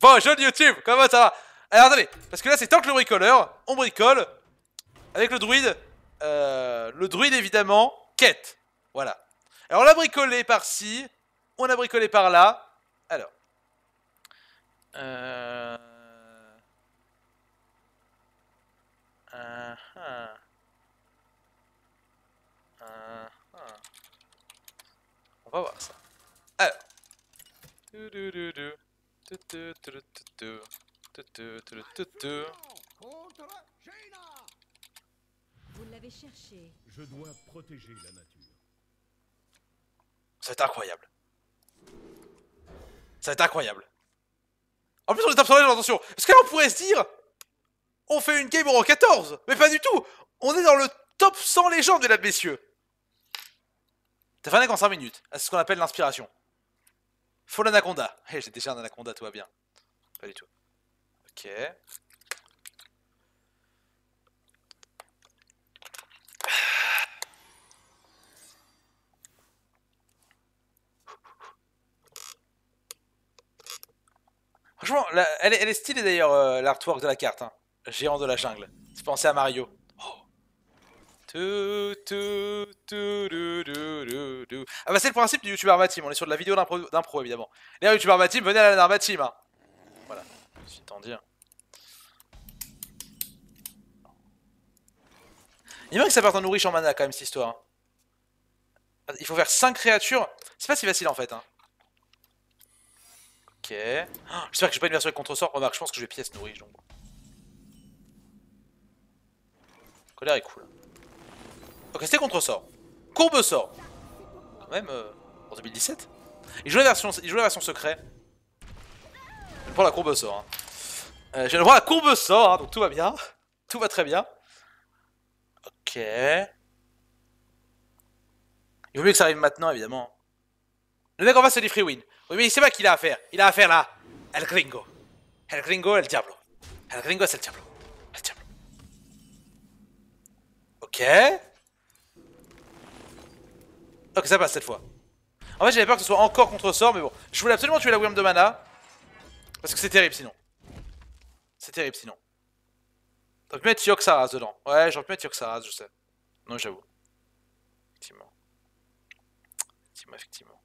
Bon, jeune YouTube, comment ça va Alors attendez, parce que là c'est tant que le bricoleur, on bricole avec le druide. Euh, le druide évidemment, quête. Voilà. Alors on a bricolé par-ci, on a bricolé par là. Alors. Euh, euh, on va voir ça. Alors. Vous l'avez cherché. Je dois protéger la nature. C'est incroyable. Ça va être incroyable. En plus, on est absorbé attention. Est-ce que là, on pourrait se dire. On fait une game en 14 Mais pas du tout On est dans le top 100 légendes, mesdames, messieurs. T'as fait un en 5 minutes. C'est ce qu'on appelle l'inspiration. Faut l'anaconda. Hé, eh, j'ai déjà un anaconda, tout va bien. Pas du tout. Ok. Franchement, elle, est, elle, est stylée d'ailleurs, euh, l'artwork de la carte. Hein. Géant de la jungle. C'est pensé à Mario. Ah bah c'est le principe du youtubeur Matim, on est sur de la vidéo d'impro évidemment. Les youtube matim, venez à la Armatim hein. Voilà, si tant dire. Il manque que ça part en nourriche en mana quand même cette histoire. Hein. Il faut faire 5 créatures, c'est pas si facile en fait. Hein. Ok. Oh, j'espère que j'ai pas une version avec contre-sort, remarque je pense que je vais pièce nourriche donc. Colère est cool. Donc c'était contre sort. Courbe sort. Quand même, euh, en 2017. Il joue la version, il joue la version secret. Je viens de la courbe sort. Hein. Euh, je viens de voir la courbe sort, hein, donc tout va bien. Tout va très bien. Ok. Il vaut mieux que ça arrive maintenant, évidemment. Le mec en face, c'est du free win. Oui, mais il sait pas qu'il a à faire. Il a à faire là. El gringo. El gringo, el diablo. El gringo, c'est le diablo. El diablo. Ok. Ok, ça passe cette fois. En fait, j'avais peur que ce soit encore contre-sort, mais bon. Je voulais absolument tuer la Wyrm de mana. Parce que c'est terrible sinon. C'est terrible sinon. T'aurais pu mettre Yoxaras dedans. Ouais, j'aurais pu mettre Yoxaras, je sais. Non, j'avoue. Effectivement. Effectivement, effectivement.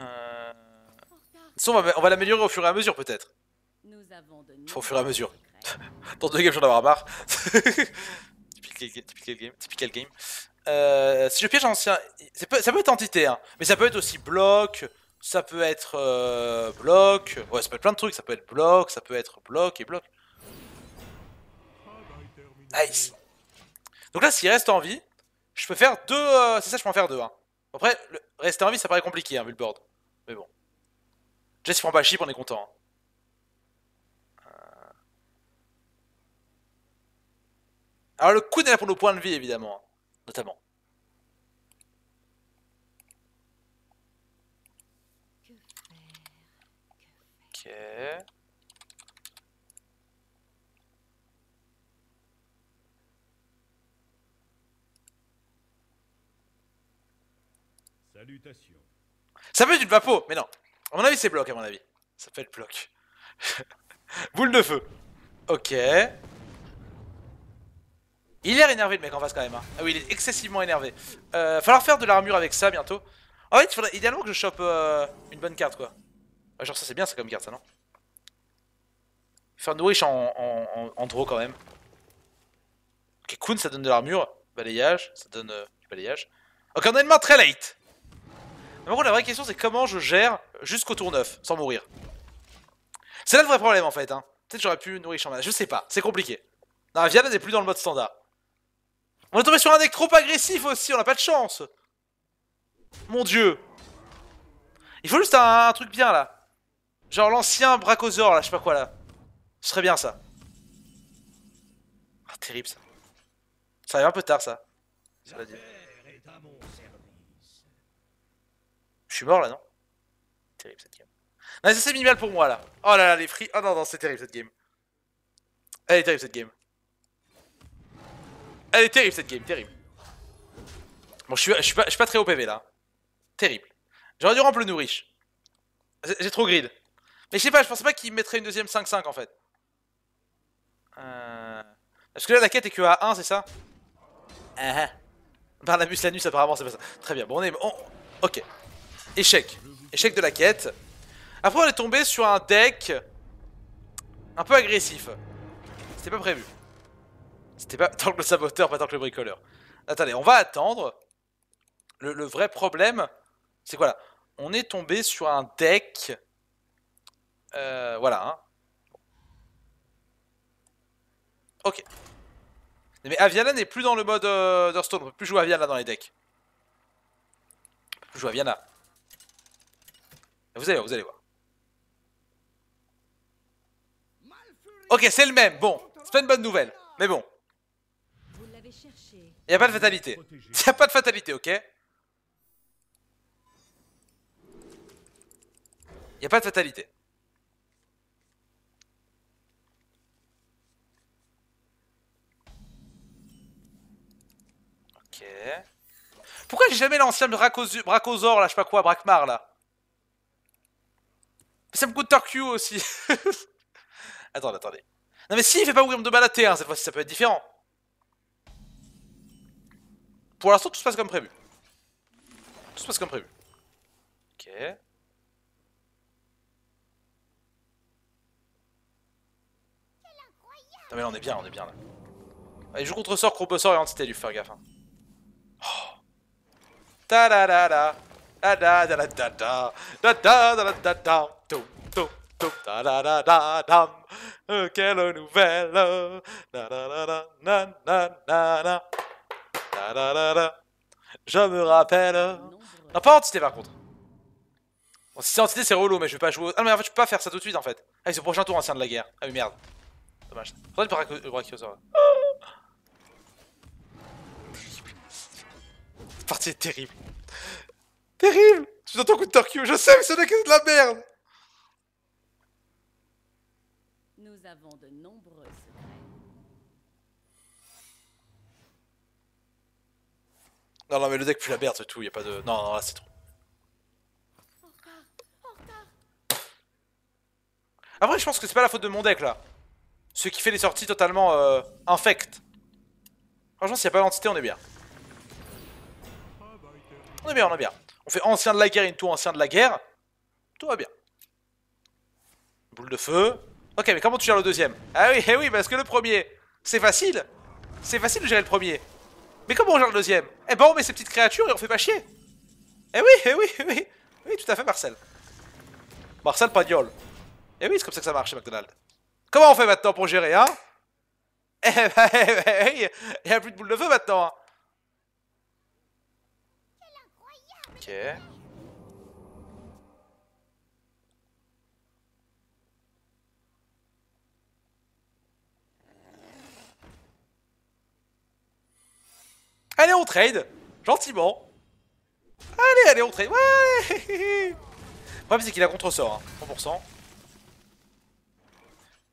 Euh... On va, l'améliorer au fur et à mesure, peut-être. au fur et à mesure. Dans deux games, j'en avoir marre. typical, game. Typical game. Euh, si je piège ancien, ça peut être entité, hein. mais ça peut être aussi bloc, ça peut être euh, bloc, ouais, ça peut être plein de trucs, ça peut être bloc, ça peut être bloc et bloc. Nice. Donc là, s'il reste en vie, je peux faire deux. Euh, c'est ça, je peux en faire deux. Hein. Après, le, rester en vie, ça paraît compliqué, hein, vu le board. Mais bon. s'il prend pas chip, on est content. Hein. Alors le coup est là pour nos points de vie évidemment. Hein notamment. Ok. Salutations. Ça peut être une mais non. À mon avis, c'est bloc, à mon avis. Ça fait le bloc. Boule de feu. Ok. Il est l'air énervé le mec en face quand même. Hein. Ah oui, il est excessivement énervé. Euh, falloir faire de l'armure avec ça bientôt. En fait, il faudrait idéalement que je chope euh, une bonne carte quoi. Ah, genre ça c'est bien ça comme carte ça non Faire nourriche en, en, draw quand même. Ok, Kun ça donne de l'armure. Balayage, ça donne euh, du balayage. Ok, on a une main très late Mais en la vraie question c'est comment je gère jusqu'au tour 9 sans mourir. C'est là le vrai problème en fait. Hein. Peut-être j'aurais pu nourrir en main. je sais pas, c'est compliqué. Non, Viana n'est plus dans le mode standard. On est tombé sur un deck trop agressif aussi, on a pas de chance Mon dieu Il faut juste un, truc bien là Genre l'ancien bracozor là, je sais pas quoi là Ce serait bien ça Ah terrible ça Ça arrive un peu tard ça Je suis mort là non Terrible cette game Non ça c'est minimal pour moi là Oh là là les frites oh non non c'est terrible cette game Elle est terrible cette game elle est terrible cette game, terrible. Bon, je suis, je suis, pas, je suis pas, très OPV là. Terrible. J'aurais dû remplir le nourriche. J'ai trop grid. Mais je sais pas, je pensais pas qu'il mettrait une deuxième 5-5 en fait. Euh, parce que là la quête est que à 1, c'est ça Ah la Lanus apparemment c'est pas ça. Très bien, bon on est... Ok. Échec. Échec de la quête. Après on est tombé sur un deck un peu agressif. C'était pas prévu pas tant que le saboteur, pas tant que le bricoleur. Attendez, on va attendre. Le, vrai problème, c'est quoi là On est tombé sur un deck. Euh, voilà. Hein. Ok. Mais Aviana n'est plus dans le mode euh, Hearthstone. On peut plus jouer Aviana dans les decks. On peut plus jouer Aviana. Vous allez voir, vous allez voir. Ok, c'est le même. Bon, c'est pas une bonne nouvelle. Mais bon. Il a pas de fatalité. Il a pas de fatalité, ok Il a pas de fatalité. Ok. Pourquoi j'ai jamais l'ancien de là, je sais pas quoi, Brachmar là Ça me coûte Torque aussi. attendez, attendez. Non mais si, il fait pas William de balaté à terre, hein, cette fois-ci ça peut être différent. Pour l'instant, tout se passe comme prévu. Tout se passe comme prévu. Ok. Non mais là on est bien, on est bien là. Il joue contre sort, sort et entité lui, faire gaffe. Hein. Oh. Ta da da da. da Quelle nouvelle. Da da da je me rappelle. Non, pas entité par contre. Bon, si c'est entité, c'est relou, mais je vais pas jouer. Ah, mais en fait, je peux pas faire ça tout de suite en fait. Ah, c'est le prochain tour, ancien de la guerre. Ah, oui merde. Dommage. Faudrait le, le Cette partie est terrible. Terrible Tu dans ton coup de torque, je sais, mais c'est de la merde Nous avons de nombreux Non, non, mais le deck pue la merde, c'est tout. Y a pas de. Non, non, là, c'est trop. Après, je pense que c'est pas la faute de mon deck là. Ce qui fait des sorties totalement euh, infectes. Franchement, s'il y a pas d'entité, on est bien. On est bien, on est bien. On fait ancien de la guerre tour ancien de la guerre. Tout va bien. Boule de feu. Ok, mais comment tu gères le deuxième Ah oui, eh oui, parce que le premier, c'est facile. C'est facile de gérer le premier. Mais comment on gère le deuxième Eh ben on met ces petites créatures et on fait pas chier Eh oui, eh oui, eh oui Oui, tout à fait Marcel Marcel Pagnol Eh oui, c'est comme ça que ça marche chez Comment on fait maintenant pour gérer, hein eh ben, eh ben, eh ben, il plus de boule de feu maintenant hein. Ok... Allez, on trade Gentiment Allez, allez, on trade Ouais Le problème, c'est qu'il a contre-sort, hein, 100%.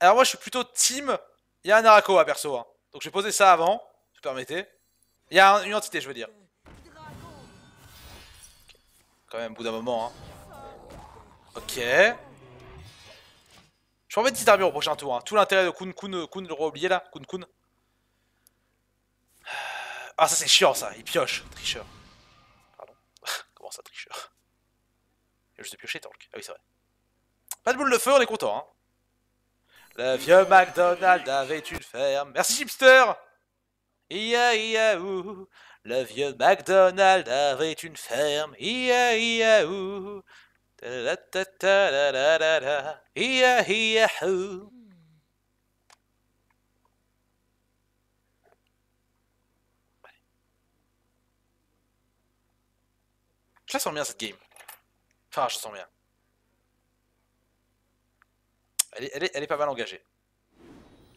Alors moi, je suis plutôt team... Il y a un à perso. Hein. Donc je vais poser ça avant, si vous permettez. Il y a une entité, je veux dire. Quand même, au bout d'un moment. Hein. Ok. Je remets 10 armure au prochain tour. Hein. Tout l'intérêt de Kun Kun, Kun re oublié là. Kun Kun. Ah, ça c'est chiant ça, il pioche, tricheur. Pardon. Comment ça, tricheur Il a juste pioché, Tank Ah oui, c'est vrai. Pas de boule de feu, on est content, hein. Le vieux McDonald avait une ferme. Merci, Chipster Ia, ia, ou. Le vieux McDonald avait une ferme. Ia, ia, ou. Ia, ia, ou. Je la sens bien cette game. Enfin, je sens bien. Elle est, elle est, pas mal engagée.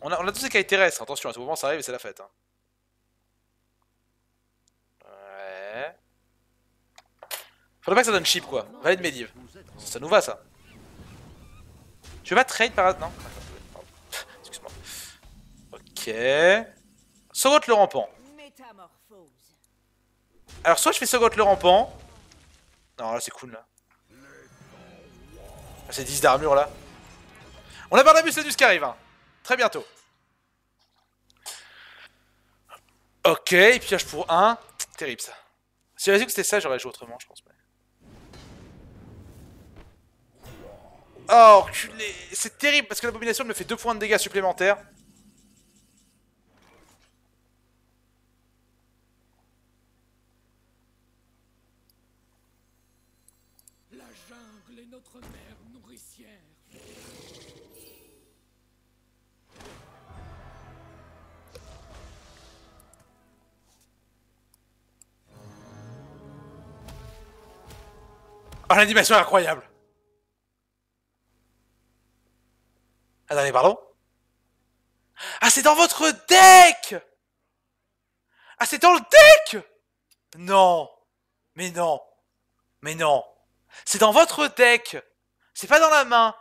On a, on a tous des cailles terrestres, attention, à ce moment ça arrive et c'est la fête. Hein. Ouais. Faudrait pas que ça donne chip quoi. Valet de Medivh. Ça, nous va ça. Tu veux pas trade par. Non Excuse-moi. Ok. Sogot le rampant. Alors soit je fais Sogot le rampant, non, là c'est cool là. c'est 10 d'armure là. On a Barnabus Ladus qui arrive. Hein. Très bientôt. Ok, pioche pour 1. Terrible ça. Si j'avais su que c'était ça, j'aurais joué autrement, je pense. Oh, C'est terrible parce que l'abomination me fait 2 points de dégâts supplémentaires. jungle est notre mère nourricière. Oh, l'animation est incroyable Attendez, ah, pardon Ah, c'est dans votre deck Ah, c'est dans le deck Non Mais non Mais non c'est dans votre deck. C'est pas dans la main.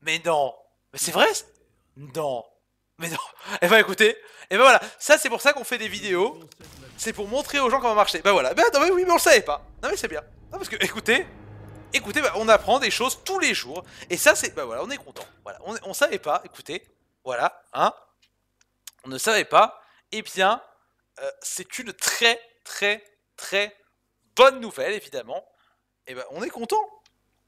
Mais non. Mais c'est vrai Non. Mais non. Eh ben écoutez. Eh ben voilà. Ça c'est pour ça qu'on fait des vidéos. C'est pour montrer aux gens comment marcher. Bah voilà. Ben non ben mais oui mais on le savait pas. Non mais c'est bien. parce que écoutez. Écoutez, ben, on apprend des choses tous les jours. Et ça c'est... Bah voilà, on est content. Voilà. On, savait pas. Écoutez. Voilà. Hein. On ne savait pas. Eh bien, euh, c'est une très très très bonne nouvelle évidemment et eh ben on est content.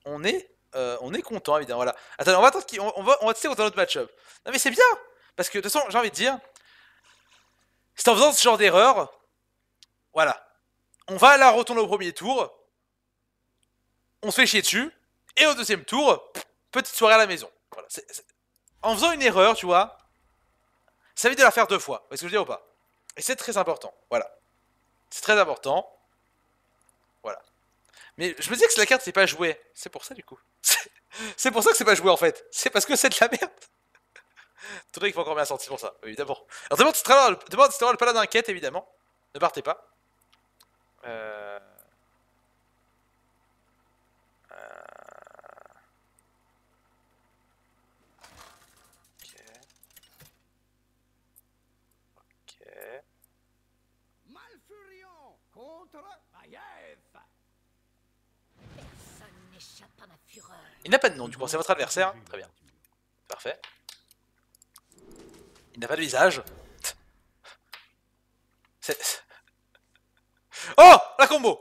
On est, euh, on est content, évidemment. Voilà. Attends, on va attendre on, va, on va tester contre un autre match-up. Non, mais c'est bien Parce que de toute façon, j'ai envie de dire, c'est en faisant ce genre d'erreur, voilà. On va la retourner au premier tour, on se fait chier dessus, et au deuxième tour, petite soirée à la maison. En faisant une erreur, tu vois, ça évite de la faire deux fois. Est-ce que je veux dire ou pas Et c'est très important. Voilà. C'est très important. Voilà. Mais je me disais que c'est la carte c'est pas joué. c'est pour ça du coup. c'est pour ça que c'est pas joué en fait. C'est parce que c'est de la merde. le qu'il faut encore bien sortir pour ça, évidemment. Alors demande si tu le paladin quête, évidemment. Ne partez pas. Euh... Il n'a pas de nom, du coup, c'est votre adversaire. Très bien. Parfait. Il n'a pas de visage. C'est... Oh La combo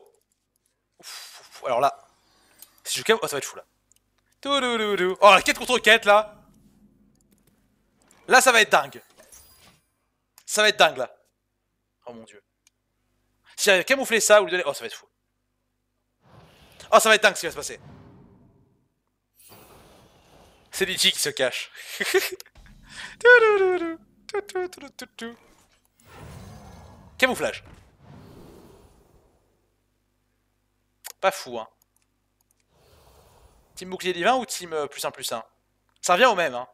Alors là, si je Oh, ça va être fou, là. Oh, la quête contre quête, là Là, ça va être dingue Ça va être dingue, là Oh, mon Dieu. Si j'avais camouflé ça ou lui donner... Oh, ça va être fou. Oh, ça va être dingue ce qui va se passer. C'est l'itchi qui se cache. Camouflage. Pas fou, hein. Team bouclier divin ou team euh, plus 1 plus 1 Ça revient au même, hein.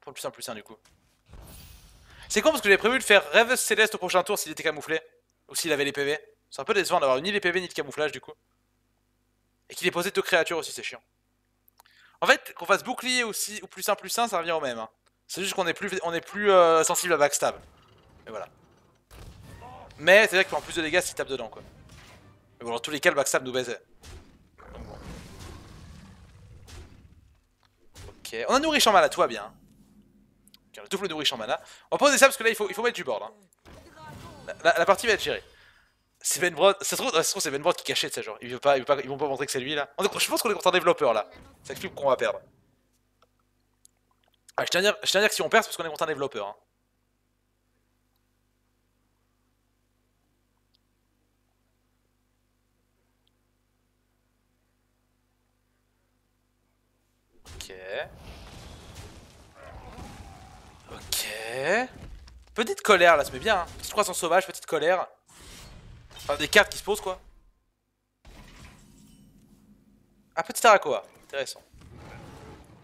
Pour le plus 1 plus 1, du coup. C'est con parce que j'avais prévu de faire Rêve Céleste au prochain tour s'il était camouflé. Ou s'il avait les PV. C'est un peu décevant d'avoir ni les PV ni le camouflage, du coup. Et qu'il ait posé deux créatures aussi, c'est chiant. En fait, qu'on fasse bouclier aussi, ou plus 1 plus 1, ça revient au même. Hein. C'est juste qu'on est plus, on est plus euh, sensible à backstab. Mais voilà. Mais c'est vrai qu'il prend plus de dégâts s'il tape dedans quoi. Mais bon, dans tous les cas, le backstab nous baisait. Ok, on a nourri en mana, tout va bien. Okay, on a double nourri en mana. On va poser ça parce que là il faut, il faut mettre du board. Hein. La, la, partie va être gérée c'est Ben Brod. Ça se trouve, c'est Ben Brod qui cachait, ça genre. Ils, veut pas, ils, vont pas montrer que c'est lui, là. je pense qu'on est contre un développeur, là. Ça explique qu'on va perdre. Ah, je tiens à dire, que si on perd, c'est parce qu'on est contre un développeur. Hein. Ok. Ok. Petite colère là, ça met bien. Hein. Petite croissance sauvage, petite colère. Enfin, des cartes qui se posent, quoi. Un petit Arakoa, intéressant.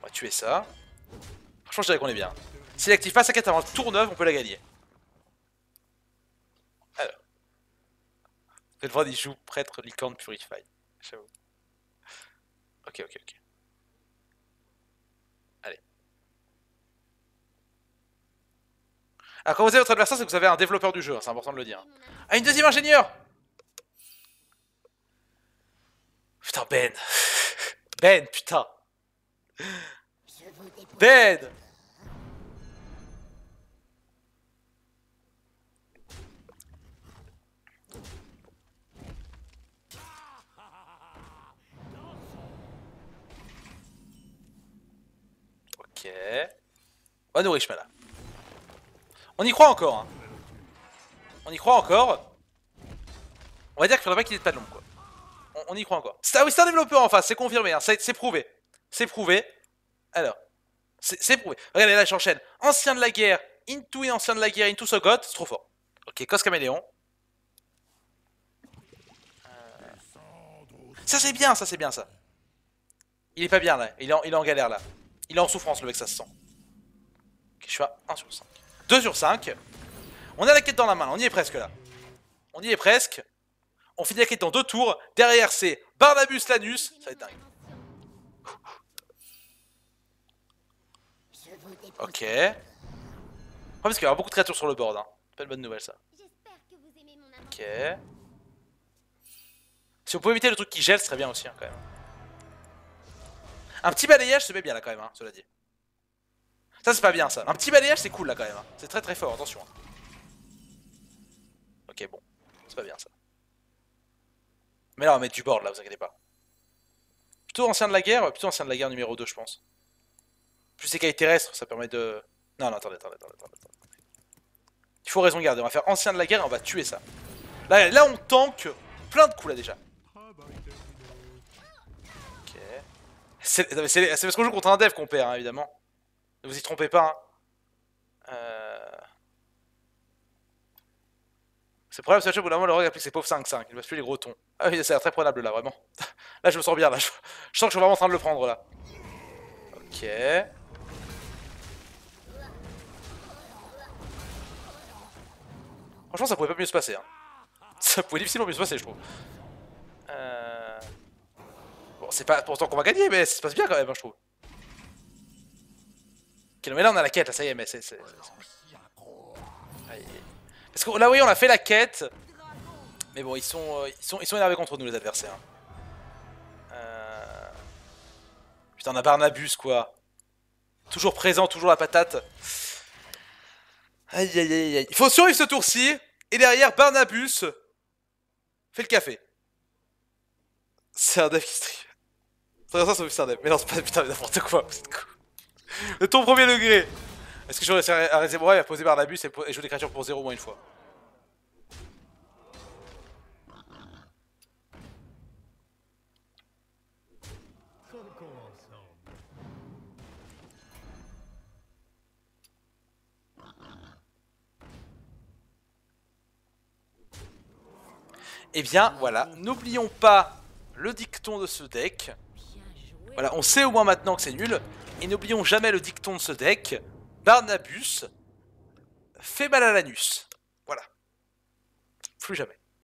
On va tuer ça. Franchement, je dirais qu'on est bien. S'il active pas sa quête avant le tour 9, on peut la gagner. Alors. le fois, il joue prêtre licorne purify. J'avoue. Ok, ok, ok. Allez. Alors, quand vous avez votre adversaire, c'est que vous avez un développeur du jeu, hein, c'est important de le dire. Ah, une deuxième ingénieur Ben. Ben, putain. Ben Ok. On oh, va nourrir là. On y croit encore, hein. On y croit encore. On va dire qu'il faudrait pas qu'il ait pas de l'ombre, quoi on, y croit encore. Ah oui, c'est un développeur en face, c'est confirmé, hein. c'est prouvé. C'est prouvé. Alors, c'est prouvé. Regardez là, j'enchaîne. Ancien de la guerre, Into ancien de la guerre, Into Sogot, c'est trop fort. Ok, Cos Caméléon. Euh, ça c'est bien, ça c'est bien ça. Il est pas bien là, il est, en, il en galère là. Il est en souffrance le mec, ça se sent. Ok je suis à 1 sur 5. 2 sur 5. On a la quête dans la main, on y est presque là. On y est presque. On finit la quête dans deux tours. Derrière, c'est Barnabus Lanus. Ça va être dingue. Ok. parce qu'il y aura beaucoup de créatures sur le board. Hein. Pas une bonne nouvelle, ça. Ok. Si on pouvait éviter le truc qui gèle, ce serait bien aussi, hein, quand même. Un petit balayage se met bien, là, quand même, hein, cela dit. Ça, c'est pas bien, ça. Un petit balayage, c'est cool, là, quand même. Hein. C'est très, très fort, attention. Ok, bon. C'est pas bien, ça. Mais là, on va mettre du board, là, vous inquiétez pas. Plutôt ancien de la guerre, plutôt ancien de la guerre numéro 2, je pense. Plus écailles terrestres, ça permet de... Non, non, attendez, attendez, attendez, attendez. Il faut raison garder, on va faire ancien de la guerre et on va tuer ça. Là, là on tank plein de coups, là, déjà. Ok. C'est parce qu'on joue contre un dev qu'on perd, hein, évidemment. Ne vous y trompez pas, hein. Euh... C'est probable, Sacha, au bout la moment, le rogue applique ses pauvres 5-5. Il va tuer les gros tons. Ah oui, c'est très prenable là, vraiment. là, je me sens bien, là. Je... sens que je suis vraiment en train de le prendre là. Ok. Franchement, ça pouvait pas mieux se passer. Hein. Ça pouvait difficilement mieux se passer, je trouve. Euh... Bon, c'est pas autant qu'on va gagner, mais ça se passe bien quand même, hein, je trouve. Ok, non, mais là, on a la quête, là, ça y est, mais c'est. Aïe. Parce que là, oui, on a fait la quête. Mais bon, ils sont, euh, ils sont, ils sont énervés contre nous, les adversaires. Euh... Putain, on a Barnabus, quoi. Toujours présent, toujours la patate. Aïe, aïe, aïe, aïe. Il faut survivre ce tour-ci. Et derrière, Barnabus fait le café. C'est un dev qui stream. Ça, c'est un dev. Mais non, c'est pas putain, n'importe quoi. De ton premier degré. Est-ce que je vais à Rezebora par à poser Barnabus et jouer des créatures pour 0 au moins une fois. Et eh bien voilà, n'oublions pas le dicton de ce deck. Voilà, on sait au moins maintenant que c'est nul. Et n'oublions jamais le dicton de ce deck. Barnabus fait mal à l'anus. Voilà. Plus jamais.